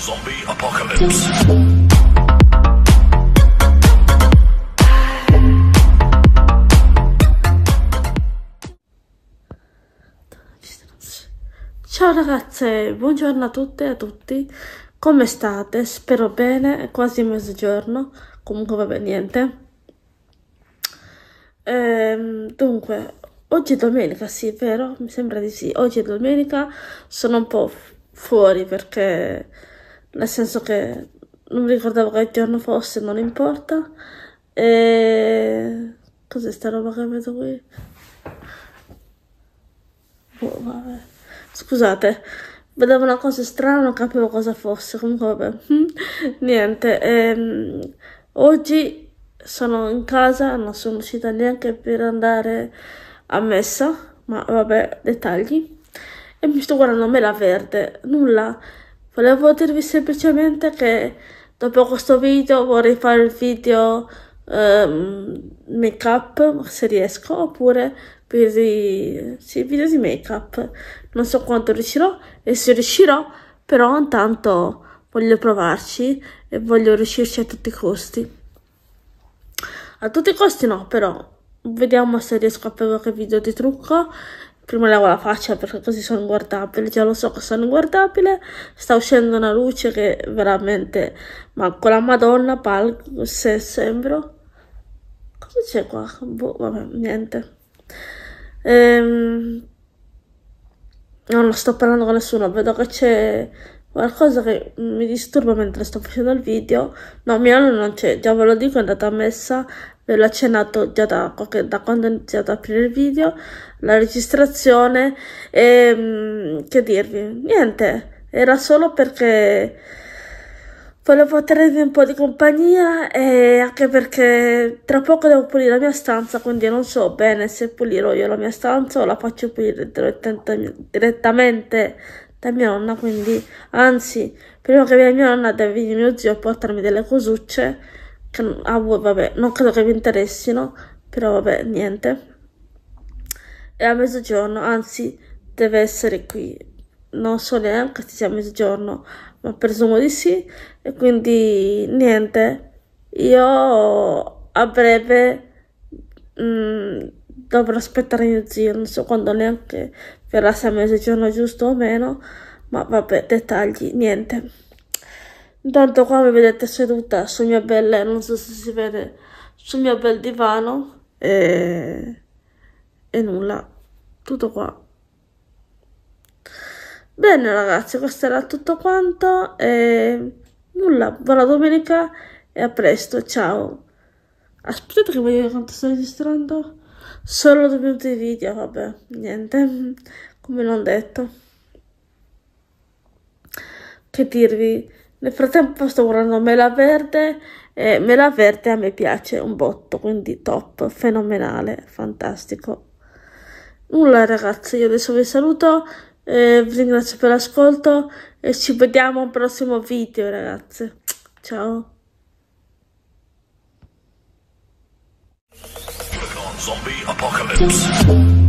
Zombie Apocalypse. Ciao ragazze, buongiorno a tutte e a tutti, come state? Spero bene, è quasi mezzogiorno, comunque vabbè niente. Ehm, dunque, oggi è domenica, sì, vero? Mi sembra di sì, oggi è domenica, sono un po' fuori perché nel senso che non mi ricordavo che giorno fosse, non importa. E... Cos'è sta roba che vedo qui? Oh, vabbè. Scusate, vedevo una cosa strana, non capivo cosa fosse, comunque vabbè. Niente, ehm, oggi sono in casa, non sono uscita neanche per andare a messa, ma vabbè, dettagli. E mi sto guardando a Mela Verde, nulla Volevo dirvi semplicemente che dopo questo video vorrei fare il video um, ehm, make up se riesco oppure video, sì, video di make up. Non so quanto riuscirò e se riuscirò però intanto voglio provarci e voglio riuscirci a tutti i costi. A tutti i costi no però vediamo se riesco a fare qualche video di trucco prima lavo la faccia perché così sono guardabile, già lo so che sono guardabile, sta uscendo una luce che veramente, ma con la madonna pal, se sembro, cosa c'è qua? Boh, vabbè, niente. Ehm, non lo sto parlando con nessuno, vedo che c'è qualcosa che mi disturba mentre sto facendo il video. No, Milano non c'è, già ve lo dico, è andata a messa ve l'ho accennato già da, da quando ho iniziato a aprire il video, la registrazione e mm, che dirvi, niente, era solo perché volevo tenervi un po' di compagnia e anche perché tra poco devo pulire la mia stanza, quindi non so bene se pulirò io la mia stanza o la faccio pulire direttamente da mia nonna, quindi anzi, prima che venga mia nonna deve venire mio zio a portarmi delle cosucce che a ah, voi, vabbè, non credo che vi interessino, però vabbè, niente. È a mezzogiorno, anzi, deve essere qui. Non so neanche se sia a mezzogiorno, ma presumo di sì. E quindi, niente, io a breve mh, mm, dovrò aspettare mio zio, non so quando neanche verrà se è a mezzogiorno giusto o meno, ma vabbè, dettagli, niente. Intanto qua mi vedete seduta sul mio bel, non so se si vede, sul mio bel divano e, e nulla, tutto qua. Bene ragazzi, questo era tutto quanto e nulla, buona domenica e a presto, ciao. Aspettate che vedo quanto sto registrando, solo due minuti di video, vabbè, niente, come non detto. Che dirvi? Nel frattempo sto guardando Mela Verde e Mela Verde a me piace un botto, quindi top, fenomenale, fantastico. Nulla ragazzi, io adesso vi saluto, e vi ringrazio per l'ascolto e ci vediamo al prossimo video ragazze. Ciao. Zombie Apocalypse.